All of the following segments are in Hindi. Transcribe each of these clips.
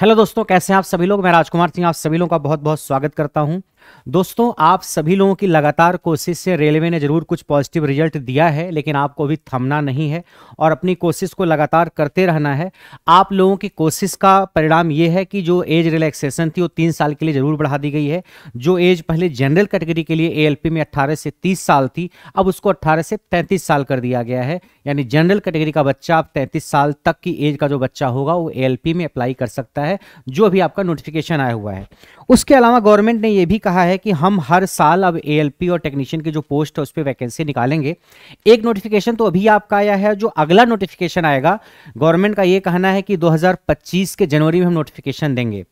हेलो दोस्तों कैसे हैं आप सभी लोग मैं राजकुमार सिंह आप सभी लोगों का बहुत बहुत स्वागत करता हूं दोस्तों आप सभी लोगों की लगातार कोशिश से रेलवे ने जरूर कुछ पॉजिटिव रिजल्ट दिया है लेकिन आपको भी थमना नहीं है और अपनी कोशिश को लगातार करते रहना है आप लोगों की कोशिश का परिणाम ये है कि जो एज रिलैक्सेशन थी वो तीन साल के लिए जरूर बढ़ा दी गई है जो एज पहले जनरल कैटेगरी के लिए ए में अट्ठारह से तीस साल थी अब उसको अट्ठारह से तैंतीस साल कर दिया गया है यानी जनरल कैटेगरी का बच्चा अब तैंतीस साल तक की एज का जो बच्चा होगा वो ए में अप्लाई कर सकता है जो अभी आपका नोटिफिकेशन आया हुआ है उसके अलावा गवर्नमेंट ने यह भी कहा कहा है कि हम हर साल अब ए और टेक्नीशियन की जो पोस्ट है उस पर वैकेंसी निकालेंगे एक नोटिफिकेशन तो अभी आपका आया है जो अगला नोटिफिकेशन आएगा गवर्नमेंट का ये कहना है कि 2025 के जनवरी में हम नोटिफिकेशन देंगे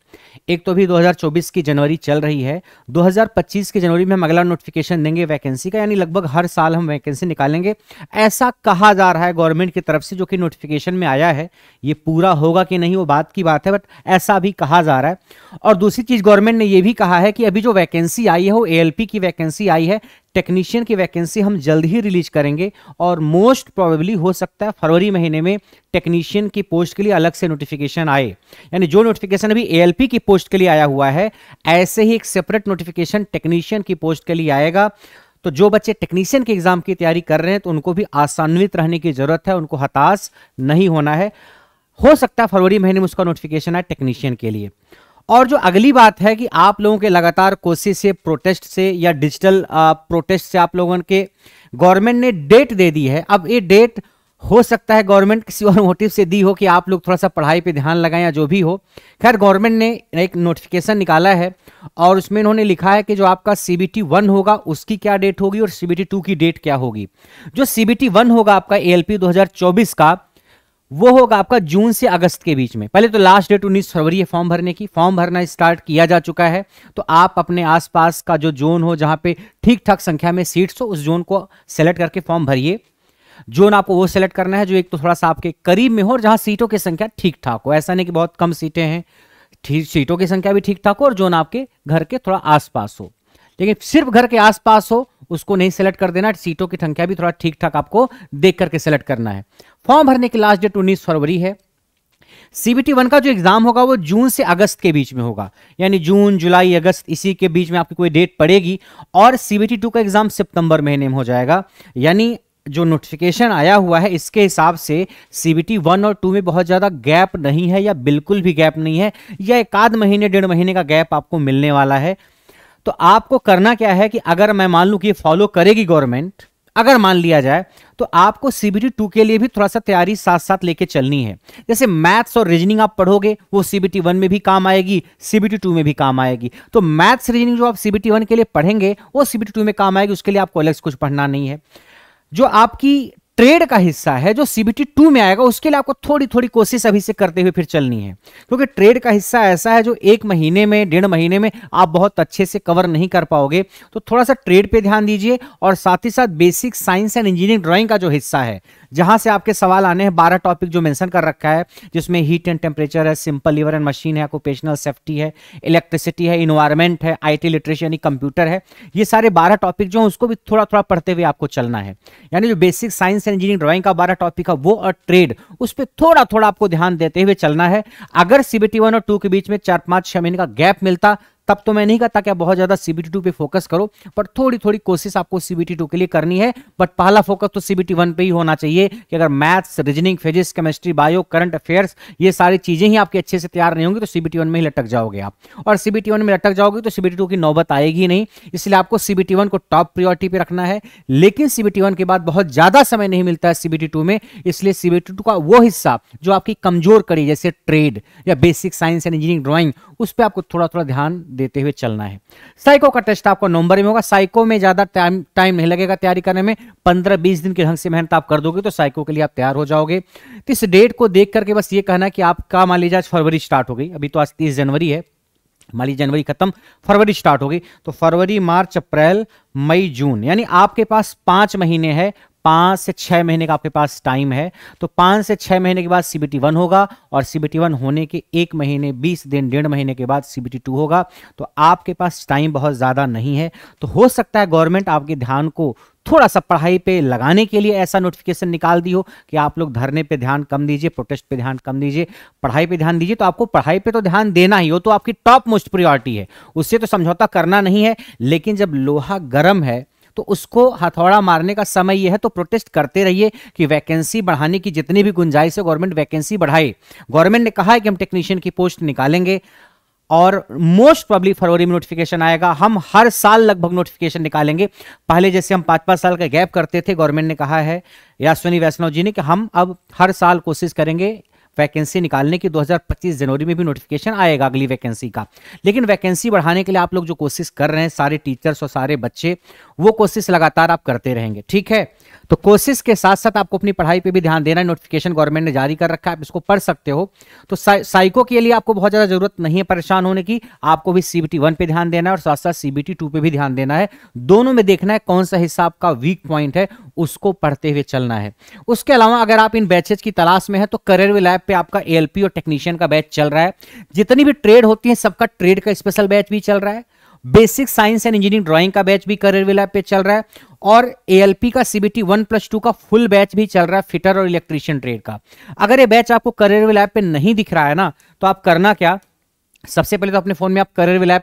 एक तो अभी 2024 की जनवरी चल रही है 2025 के जनवरी में हम अगला नोटिफिकेशन देंगे वैकेंसी का यानी लगभग हर साल हम वैकेंसी निकालेंगे ऐसा कहा जा रहा है गवर्नमेंट की तरफ से जो कि नोटिफिकेशन में आया है ये पूरा होगा कि नहीं वो बात की बात है बट ऐसा भी कहा जा रहा है और दूसरी चीज गवर्नमेंट ने यह भी कहा है कि अभी जो वैकेंसी आई है वो एएलपी की वैकेंसी आई है टेक्नीशियन की वैकेंसी हम जल्द ही रिलीज करेंगे और मोस्ट प्रोबेबली हो सकता है फरवरी महीने में टेक्नीशियन की पोस्ट के लिए अलग से नोटिफिकेशन आए यानी जो नोटिफिकेशन अभी एएलपी की पोस्ट के लिए आया हुआ है ऐसे ही एक सेपरेट नोटिफिकेशन टेक्नीशियन की पोस्ट के लिए आएगा तो जो बच्चे टेक्नीशियन के एग्जाम की तैयारी कर रहे हैं तो उनको भी आसान्वित रहने की जरूरत है उनको हताश नहीं होना है हो सकता है फरवरी महीने में उसका नोटिफिकेशन आए टेक्नीशियन के लिए और जो अगली बात है कि आप लोगों के लगातार कोशिश से प्रोटेस्ट से या डिजिटल प्रोटेस्ट से आप लोगों के गवर्नमेंट ने डेट दे दी है अब ये डेट हो सकता है गवर्नमेंट किसी और मोटिव से दी हो कि आप लोग थोड़ा सा पढ़ाई पे ध्यान लगाएं या जो भी हो खैर गवर्नमेंट ने एक नोटिफिकेशन निकाला है और उसमें इन्होंने लिखा है कि जो आपका सी बी टी वन होगा उसकी क्या डेट होगी और सी बी टी टू की डेट क्या होगी जो सी बी टी वन होगा आपका ए एल पी दो हज़ार चौबीस का वो होगा आपका जून से अगस्त के बीच में पहले तो लास्ट डेट 19 फरवरी है फॉर्म भरने की फॉर्म भरना स्टार्ट किया जा चुका है तो आप अपने आसपास का जो जोन हो जहां पे ठीक ठाक संख्या में सीट्स हो उस जोन को सेलेक्ट करके फॉर्म भरिए जोन आपको वो सेलेक्ट करना है जो एक तो थोड़ा सा आपके करीब में हो और जहां सीटों की संख्या ठीक ठाक हो ऐसा नहीं कि बहुत कम सीटें हैं सीटों की संख्या भी ठीक ठाक हो और जोन आपके घर के थोड़ा आसपास हो लेकिन सिर्फ घर के आसपास हो उसको नहीं सेलेक्ट कर देना सीटों की संख्या भी थोड़ा ठीक ठाक आपको देख करके सेलेक्ट करना है फॉर्म भरने की लास्ट डेट उन्नीस फरवरी है सीबीटी वन का जो एग्जाम होगा वो जून से अगस्त के बीच में होगा यानी जून जुलाई अगस्त इसी के बीच में आपकी कोई डेट पड़ेगी और सीबीटी टू का एग्जाम सितंबर महीने में हो जाएगा यानी जो नोटिफिकेशन आया हुआ है इसके हिसाब से सीबीटी वन और टू में बहुत ज़्यादा गैप नहीं है या बिल्कुल भी गैप नहीं है या एक आध महीने डेढ़ महीने का गैप आपको मिलने वाला है तो आपको करना क्या है कि अगर मैं मान लू कि फॉलो करेगी गवर्नमेंट अगर मान लिया जाए तो आपको सीबीटी टू के लिए भी थोड़ा सा तैयारी साथ साथ लेके चलनी है जैसे मैथ्स और रीजनिंग आप पढ़ोगे वो सीबीटी वन में भी काम आएगी सीबीटी टू में भी काम आएगी तो मैथ्स रीजनिंग जो आप सीबीटी वन के लिए पढ़ेंगे वो सीबीटी टू में काम आएगी उसके लिए आपको अलग से कुछ पढ़ना नहीं है जो आपकी ट्रेड का हिस्सा है जो सीबीटी टू में आएगा उसके लिए आपको थोड़ी थोड़ी कोशिश अभी से करते हुए फिर चलनी है क्योंकि ट्रेड का हिस्सा ऐसा है जो एक महीने में डेढ़ महीने में आप बहुत अच्छे से कवर नहीं कर पाओगे तो थोड़ा सा ट्रेड पे ध्यान दीजिए और साथ ही साथ basic science and engineering drawing का जो हिस्सा है जहां से आपके सवाल आने हैं बारह टॉपिक जो मैंशन कर रखा है जिसमें हीट एंड टेम्परेचर है सिंपल लिवर एंड मशीन है ऑकुपेशनल सेफ्टी है इलेक्ट्रिसिटी है इन्वायरमेंट है टी लिटरेसी यानी कंप्यूटर है ये सारे बारह टॉपिक जो हैं उसको भी थोड़ा थोड़ा पढ़ते हुए आपको चलना है यानी जो basic science construction engineering drawing का बारह टॉपिक है वो और ट्रेड उस पर थोड़ा थोड़ा आपको ध्यान देते हुए चलना है अगर सीबीटी वन और टू के बीच में चार पांच छह महीने का गैप मिलता तब तो मैं नहीं कहता कि बहुत ज़्यादा सीबीटी टू पर फोकस करो पर थोड़ी थोड़ी कोशिश आपको सीबीटी टू के लिए करनी है बट पहला फोकस तो सीबीटी वन पर ही होना चाहिए कि अगर maths reasoning physics chemistry bio current affairs ये सारी चीज़ें ही आपके अच्छे से तैयार नहीं होंगी तो सीबीटी वन में ही लटक जाओगे आप और सीबीटी वन में लटक जाओगे तो सीबीटी टू की नौबत आएगी नहीं इसलिए आपको सीबीटी वन को टॉप प्रियोरिटी पर रखना है लेकिन सीबीटी वन के बाद बहुत ज़्यादा समय नहीं मिलता है सीबीटी टू में इसलिए सीबीटी टू का वो हिस्सा जो आपकी कमजोर कड़ी जैसे ट्रेड या basic science and engineering drawing उस पर आपको थोड़ा थोड़ा ध्यान देते हुए चलना है साइको का टेस्ट आपको नवंबर में होगा साइको में ज़्यादा टाइम टाइम नहीं लगेगा तैयारी करने में पंद्रह बीस दिन के ढंग से मेहनत आप कर दोगे तो साइको के लिए आप तैयार हो जाओगे तो इस डेट को देख करके बस ये कहना कि आपका मान लीजिए आज फरवरी स्टार्ट हो गई अभी तो आज तीस जनवरी है मान लीजिए जनवरी खत्म फरवरी स्टार्ट होगी तो फरवरी मार्च अप्रैल मई जून यानी आपके पास पांच महीने हैं पाँच से छः महीने का आपके पास टाइम है तो पाँच से छः महीने के बाद सी बी टी वन होगा और सी बी टी वन होने के एक महीने बीस दिन डेढ़ महीने के बाद सी बी टी टू होगा तो आपके पास टाइम बहुत ज़्यादा नहीं है तो हो सकता है गवर्नमेंट आपके ध्यान को थोड़ा सा पढ़ाई पे लगाने के लिए ऐसा नोटिफिकेशन निकाल दी हो कि आप लोग धरने पे ध्यान कम दीजिए प्रोटेस्ट पे ध्यान कम दीजिए पढ़ाई पे ध्यान दीजिए तो आपको पढ़ाई पे तो ध्यान देना ही हो तो आपकी टॉप मोस्ट प्रियोरिटी है उससे तो समझौता करना नहीं है लेकिन जब लोहा गर्म है तो उसको हथौड़ा मारने का समय यह है तो प्रोटेस्ट करते रहिए कि वैकेंसी बढ़ाने की जितनी भी गुंजाइश है गवर्नमेंट वैकेंसी बढ़ाए गवर्नमेंट ने कहा है कि हम टेक्नीशियन की पोस्ट निकालेंगे और मोस्ट पब्लिक फरवरी में नोटिफिकेशन आएगा हम हर साल लगभग नोटिफिकेशन निकालेंगे पहले जैसे हम पाँच पाँच साल का गैप करते थे गवर्नमेंट ने कहा है या वैष्णव जी ने कि हम अब हर साल कोशिश करेंगे वैकेंसी निकालने की 2025 जनवरी में भी नोटिफिकेशन आएगा अगली वैकेंसी का लेकिन वैकेंसी बढ़ाने के लिए आप लोग जो कोशिश कर रहे हैं सारे टीचर्स और सारे बच्चे वो कोशिश लगातार आप करते रहेंगे ठीक है तो कोशिश के साथ साथ आपको अपनी पढ़ाई पे भी ध्यान देना है नोटिफिकेशन गवर्नमेंट ने जारी कर रखा है आप इसको पढ़ सकते हो तो सा, साइको के लिए आपको बहुत ज़्यादा जरूरत नहीं है परेशान होने की आपको भी सीबीटी वन पे ध्यान देना है और साथ साथ सीबीटी टू पे भी ध्यान देना है दोनों में देखना है कौन सा हिस्सा आपका वीक पॉइंट है उसको पढ़ते हुए चलना है उसके अलावा अगर आप इन बैचेज की तलाश में है तो करियर लैब पे आपका पी और टेक्नीशियन का बैच चल रहा है जितनी भी ट्रेड होती है सबका ट्रेड का स्पेशल बैच भी चल रहा है basic science and engineering drawing का बैच भी करियर वेला पे चल रहा है और एएलपी का सीबीटी वन प्लस टू का फुल बैच भी चल रहा है फिटर और इलेक्ट्रीशियन ट्रेड का अगर ये बैच आपको करियर वेला पे नहीं दिख रहा है ना तो आप करना क्या सबसे पहले तो अपने फोन में आप करियर वेला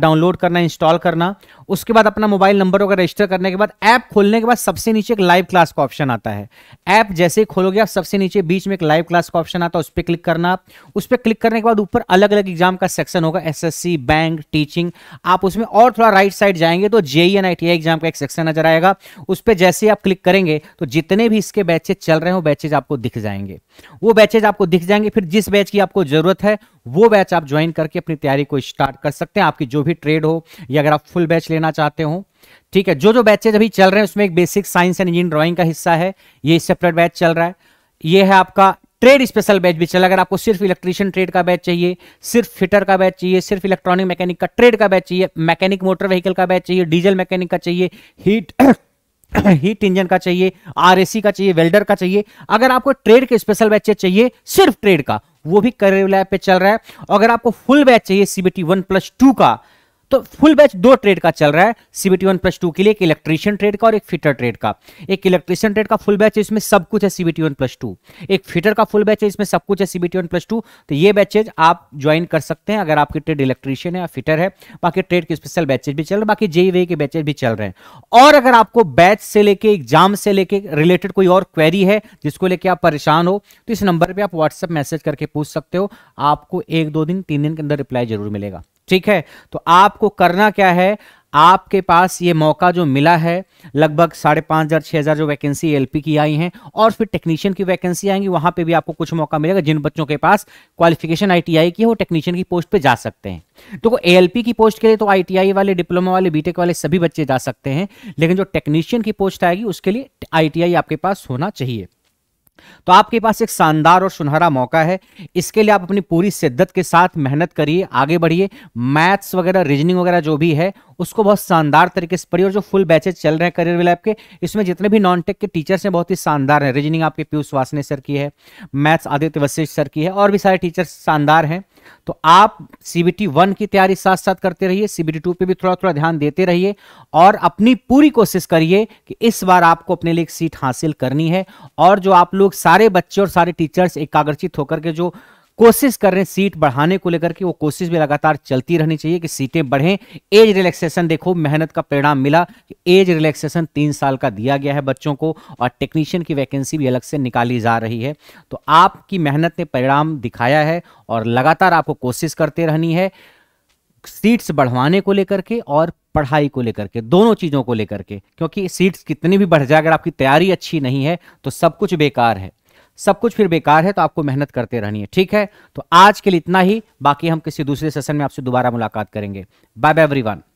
डाउनलोड करना इंस्टॉल करना उसके बाद अपना मोबाइल नंबर वगैरह रजिस्टर करने के बाद ऐप खोलने के बाद सबसे नीचे एक लाइव क्लास का ऑप्शन आता है ऐप जैसे ही खोलोगे आप सबसे नीचे बीच में एक लाइव क्लास का ऑप्शन आता है उस पर क्लिक करना आप उस पर क्लिक करने के बाद ऊपर अलग अलग एग्जाम का सेक्शन होगा एस बैंक टीचिंग आप उसमें और थोड़ा राइट साइड जाएंगे तो जेई एन एग्जाम का एक सेक्शन नजर आएगा उस पर जैसे ही आप क्लिक करेंगे तो जितने भी इसके बैचेज चल रहे हो बैचेज आपको दिख जाएंगे वो बैचेज आपको दिख जाएंगे फिर जिस बैच की आपको जरूरत है वो बैच आप ज्वाइन करके अपनी तैयारी को स्टार्ट कर सकते हैं आपकी जो भी ट्रेड हो या अगर आप फुल बैच लेना चाहते हो ठीक है जो जो बैचेज अभी चल रहे हैं उसमें एक basic science and engineer drawing का हिस्सा है ये सेपरेट बैच चल रहा है ये है आपका ट्रेड स्पेशल बैच भी चला अगर आपको सिर्फ इलेक्ट्रीशियन ट्रेड का बैच चाहिए सिर्फ फिटर का बैच चाहिए सिर्फ इलेक्ट्रॉनिक मैकेनिक का ट्रेड का बैच चाहिए मैकेनिक मोटर व्हीकल का बैच चाहिए डीजल मैकेनिक का चाहिए हीट हीट इंजन का चाहिए आरएसी का चाहिए वेल्डर का चाहिए अगर आपको ट्रेड के स्पेशल बैच चाहिए सिर्फ ट्रेड का वो भी करियर लैब पे चल रहा है अगर आपको फुल बैच चाहिए सीबीटी वन प्लस टू का तो फुल बैच दो ट्रेड का चल रहा है सीबीटी वन प्लस टू के लिए एक इलेक्ट्रीशियन ट्रेड का और एक फिटर ट्रेड का एक इलेक्ट्रीशियन ट्रेड का फुल बैच है इसमें सब कुछ है सीबीटी वन प्लस टू एक फिटर का फुल बैच है इसमें सब कुछ है सीबीटी वन प्लस टू तो ये बैचेज आप ज्वाइन कर सकते हैं अगर आपके ट्रेड इलेक्ट्रीशियन है या फिटर है बाकी ट्रेड के स्पेशल बैचेज भी चल रहे हैं बाकी जेई e के बैचेज भी चल रहे हैं और अगर आपको बैच से लेके एग्जाम से लेके रिलेटेड कोई और क्वेरी है जिसको लेके आप परेशान हो तो इस नंबर पर आप व्हाट्सएप मैसेज करके पूछ सकते हो आपको एक दो दिन तीन दिन के अंदर रिप्लाई जरूर मिलेगा ठीक है तो आपको करना क्या है आपके पास ये मौका जो मिला है लगभग साढ़े पाँच हज़ार छः हज़ार जो वैकेंसी एलपी की आई हैं और फिर टेक्नीशियन की वैकेंसी आएंगी वहाँ पे भी आपको कुछ मौका मिलेगा जिन बच्चों के पास क्वालिफिकेशन आईटीआई की है वो टेक्नीशियन की पोस्ट पे जा सकते हैं देखो ए एल की पोस्ट के लिए तो आईटीआई वाले डिप्लोमा वाले बीटेक वाले सभी बच्चे जा सकते हैं लेकिन जो टेक्नीशियन की पोस्ट आएगी उसके लिए आई आपके पास होना चाहिए तो आपके पास एक शानदार और सुनहरा मौका है इसके लिए आप अपनी पूरी शिद्दत के साथ मेहनत करिए आगे बढ़िए मैथ्स वगैरह रीजनिंग वगैरह जो भी है उसको बहुत शानदार तरीके से पढ़िए और जो फुल बैचेज चल रहे हैं करियर लैब के इसमें जितने भी नॉन टेक के टीचर्स हैं बहुत ही शानदार हैं रीजनिंग आपके पीयूष वासने सर की है मैथ्स आदित्य वशिष्ठ सर की है और भी सारे टीचर्स शानदार हैं तो आप सीबीटी वन की तैयारी साथ साथ करते रहिए सीबीटी टू पे भी थोड़ा थोड़ा ध्यान देते रहिए और अपनी पूरी कोशिश करिए कि इस बार आपको अपने लिए एक सीट हासिल करनी है और जो आप लोग सारे बच्चे और सारे टीचर्स एकाग्रचित होकर के जो कोशिश कर रहे हैं सीट बढ़ाने को लेकर के वो कोशिश भी लगातार चलती रहनी चाहिए कि सीटें बढ़ें एज रिलैक्सेशन देखो मेहनत का परिणाम मिला एज रिलैक्सेशन तीन साल का दिया गया है बच्चों को और टेक्नीशियन की वैकेंसी भी अलग से निकाली जा रही है तो आपकी मेहनत ने परिणाम दिखाया है और लगातार आपको कोशिश करते रहनी है सीट्स बढ़वाने को लेकर के और पढ़ाई को लेकर के दोनों चीज़ों को लेकर के क्योंकि सीट्स कितनी भी बढ़ जाए अगर आपकी तैयारी अच्छी नहीं है तो सब कुछ बेकार है सब कुछ फिर बेकार है तो आपको मेहनत करते रहनी है ठीक है तो आज के लिए इतना ही बाकी हम किसी दूसरे सेशन में आपसे दोबारा मुलाकात करेंगे बाय बाय एवरीवन